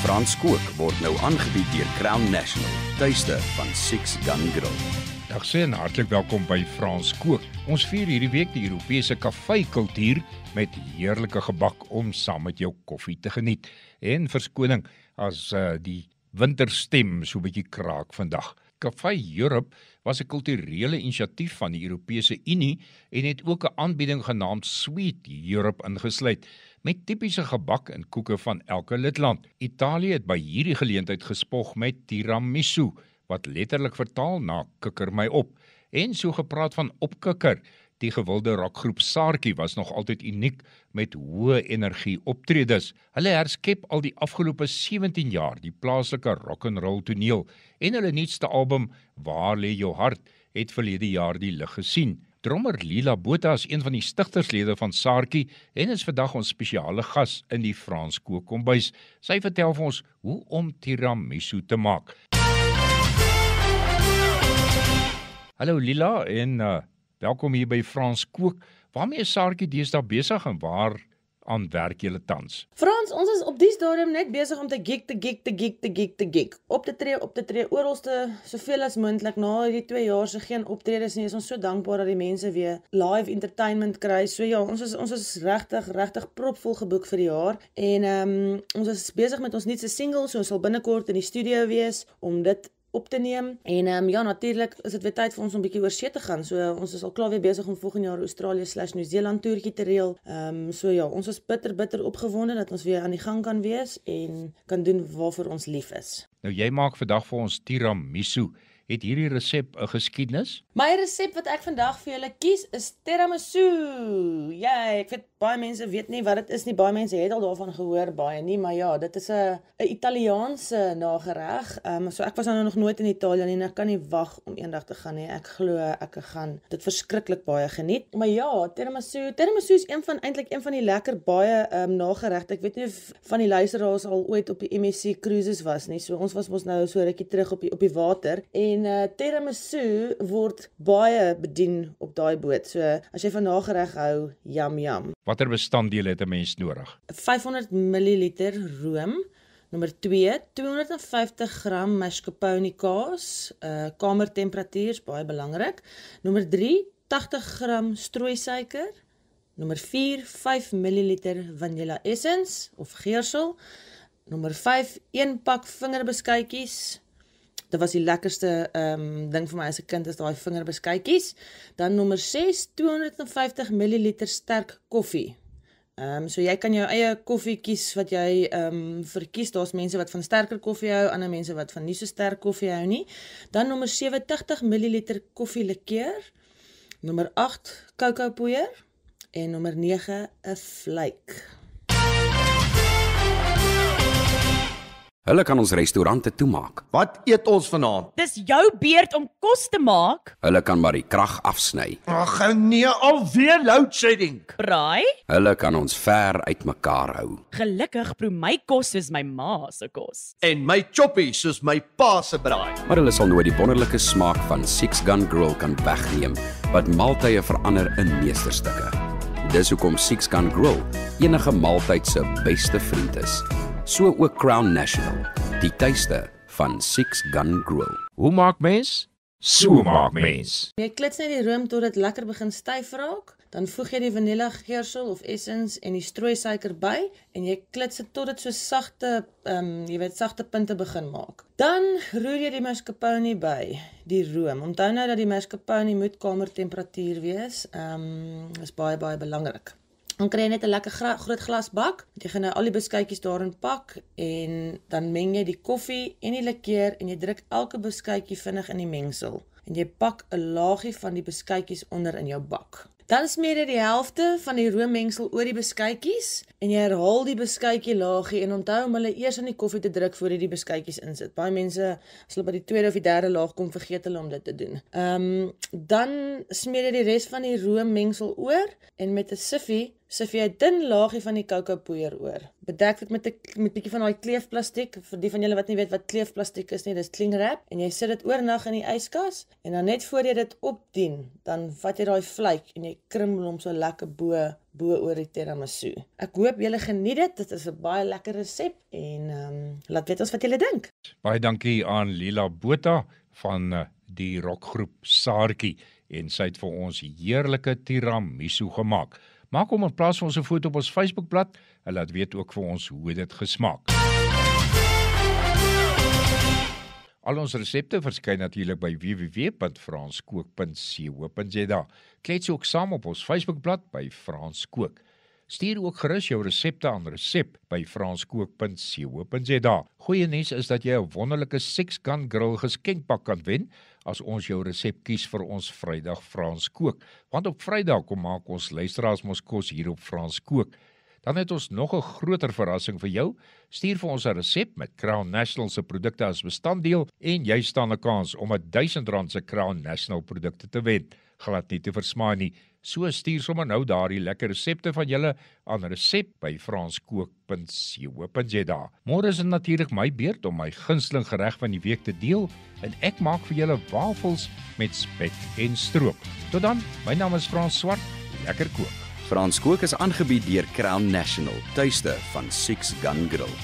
Frans Kook word nou aangebied deur Crown National, tuiste van Six Gun Grill. Dag sê en hartlik welkom by Frans Kook. Ons vier hierdie week die Europese kafeekultuur met heerlike gebak om saam met jou koffie te geniet. En verskoning as uh, die winterstem so 'n bietjie kraak vandag. Cafe Europe was 'n kulturele inisiatief van die Europese Unie en het ook 'n aanbieding genaamd Sweet Europe ingesluit met tipiese gebak en koeke van elke lidland. Italië het by hierdie geleentheid gespog met tiramisu wat letterlik vertaal na kikker my op en so gepraat van opkikker. Die gewilde rockgroep Saartjie was nog altyd uniek met hoë energie optredes. Hulle herskep al die afgelope 17 jaar die plaaslike rock and roll toneel en hulle nuutste album Waar lê jou hart het verlede jaar die lig gesien. Drummer Lila Botha is een van die stigterslede van Saartjie en is vandag ons spesiale gas in die Frans Kook kombuis. Sy vertel vir ons hoe om tiramisu te maak. Hallo Lila en uh, Welkom hier by Frans Kook. Waarmee is Saartjie deesdae besig en waar aan werk julle tans? Frans, ons is op die stadium net besig om te geek te geek te geek te geek te geek. Op te tree, op te tree oralste soveel as moontlik na hierdie 2 jaar se geen optredes nie. Ons is so dankbaar dat die mense weer live entertainment kry. So ja, ons is ons is regtig regtig propvol geboek vir die jaar en ehm um, ons is besig met ons nuutste single, so ons sal binnekort in die studio wees om dit op te neem. En ehm um, ja, natuurlik is dit weer tyd vir ons om bietjie oor see te gaan. So ons is al klaar weer besig om volgende jaar Australië/Nieu-Seeland toertjie te reël. Ehm um, so ja, ons is bitter bitter opgewonde dat ons weer aan die gang kan wees en kan doen waarvoor ons lief is. Nou jy maak vandag vir ons tiramisu het hierdie resep 'n geskiedenis? My resep wat ek vandag vir julle kies is tiramisu. Ja, ek weet baie mense weet nie wat dit is nie. Baie mense het al daarvan gehoor baie nie, maar ja, dit is 'n 'n Italiaanse nagereg. Ehm um, so ek was nou nog nooit in Italië nie en ek kan nie wag om eendag te gaan nie. Ek glo ek gaan dit verskriklik baie geniet. Maar ja, tiramisu, tiramisu is een van eintlik een van die lekker baie ehm um, nageregte. Ek weet nie of van die luisteraars al ooit op die MSC cruises was nie. So ons was mos nou so rukkie terug op die op die water en En uh tiramisu word baie bedien op daai boot. So as jy van nagereg hou, yum yum. Watter bestanddele het 'n mens nodig? 500 ml room, nommer 2, 250 g mascarpone kaas, uh kamertemperatuur is baie belangrik. Nommer 3, 80 g strooisuiker. Nommer 4, 5 ml vanilla essence of geursel. Nommer 5, 1 pak vingerbeskuitjies. Dit was die lekkerste ehm um, ding vir my as 'n kind is daai vingerbeskuitjies. Dan nommer 6, 250 ml sterk koffie. Ehm um, so jy kan jou eie koffie kies wat jy ehm um, verkies. Daar's mense wat van sterker koffie hou, ander mense wat van nie so sterk koffie hou nie. Dan nommer 70 ml koffie likeur. Nommer 8 kakao poeier en nommer 9 'n flake. Hulle kan ons restaurante toemaak. Wat eet ons vanaand? Dis jou beurt om kos te maak. Hulle kan maar die krag afsny. Ag nee, alweer load shedding. Braai? Hulle kan ons ver uitmekaar hou. Gelukkig proe my kos soos my ma se kos en my choppy soos my pa se braai. Maar hulle sal nooit die wonderlike smaak van Six Gun Grill kan wegneem wat maaltye verander in meesterstukke. Dis hoekom Six Gun Grill enige maaltyd se beste vriend is so ook Crown National, die tuiste van Six Gun Grill. Hoe maak mens? So maak mens. Jy klits net die room tot dit lekker begin styf raak, dan voeg jy die vanilla geursel of essence en die strooi suiker by en jy klits dit tot dit so sagte, ehm, um, jy weet, sagte punte begin maak. Dan roer jy die mascarpone by, die room. Onthou nou dat die mascarpone moet kamertemperatuur wees. Ehm, um, is baie baie belangrik. Dan kry jy net 'n lekker gra, groot glasbak, jy gaan nou al die beskuitjies daarin pak en dan meng jy die koffie en die likeur en jy druk elke beskuitjie vinnig in die mengsel en jy pak 'n laagie van die beskuitjies onder in jou bak. Dan smeer jy die helfte van die roommengsel oor die beskuitjies en jy herhaal die beskuitjie laagie en onthou om hulle eers in die koffie te druk voordat jy die beskuitjies insit. Baie mense as hulle by die tweede of die derde laag kom vergeet hulle om dit te doen. Ehm um, dan smeer jy die res van die roommengsel oor en met 'n siffie sif jy 'n dun laagie van die kakao poeier oor. Bedek dit met 'n met bietjie van daai kleefplastiek vir die van julle wat nie weet wat kleefplastiek is nie, dis cling wrap en jy sit dit oornag in die yskas en dan net voor jy dit opdien, dan vat jy daai vlek en jy krummel hom so lekker bo bo oor die tiramisu. Ek hoop julle geniet dit. Dit is 'n baie lekker resep en ehm um, laat weet ons wat julle dink. Baie dankie aan Lila Botha van eh, die rockgroep Saartjie en sy het vir ons heerlike tiramisu gemaak. Maak hom in plaas van ons 'n foto op ons Facebookblad en laat weet ook vir ons hoe dit gesmaak. Al ons resepte verskyn natuurlik by www.franskook.co.za. Klets ook saam op ons Facebookblad by Franskook. Stuur ook gerus jou resepte aan resep by franskook.co.za. Goeie nuus is dat jy 'n wonderlike 6-kan grill geskenkpak kan wen as ons jou resep kies vir ons Vrydag Franskook. Want op Vrydag kom maak ons luisteraars mos kos hier op Franskook. Dan het ons nog 'n groter verrassing vir jou. Stuur vir ons 'n resep met Crown National se produkte as bestanddeel en jy staan 'n kans om 'n R1000 se Crown National produkte te wen. Glad nie te versmaai nie. So stuur sommer nou daardie lekker resepte van julle aan resep@franskook.co.za. Môre is natuurlik my beurt om my gunsteling gereg van die week te deel en ek maak vir julle wafels met spek en stroop. Tot dan, my naam is Frans Swart. Lekker kook. Frans Kook is aangebied deur Crown National, tuiste van Six Gun Grill.